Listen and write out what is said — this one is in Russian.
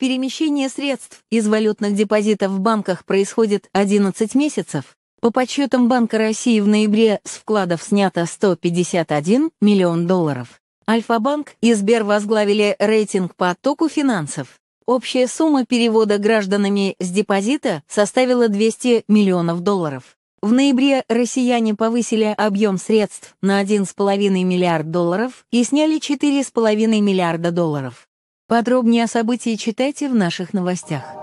Перемещение средств из валютных депозитов в банках происходит 11 месяцев. По подсчетам Банка России в ноябре с вкладов снято 151 миллион долларов. Альфа-банк и Сбер возглавили рейтинг по оттоку финансов. Общая сумма перевода гражданами с депозита составила 200 миллионов долларов. В ноябре россияне повысили объем средств на 1,5 миллиард долларов и сняли 4,5 миллиарда долларов. Подробнее о событии читайте в наших новостях.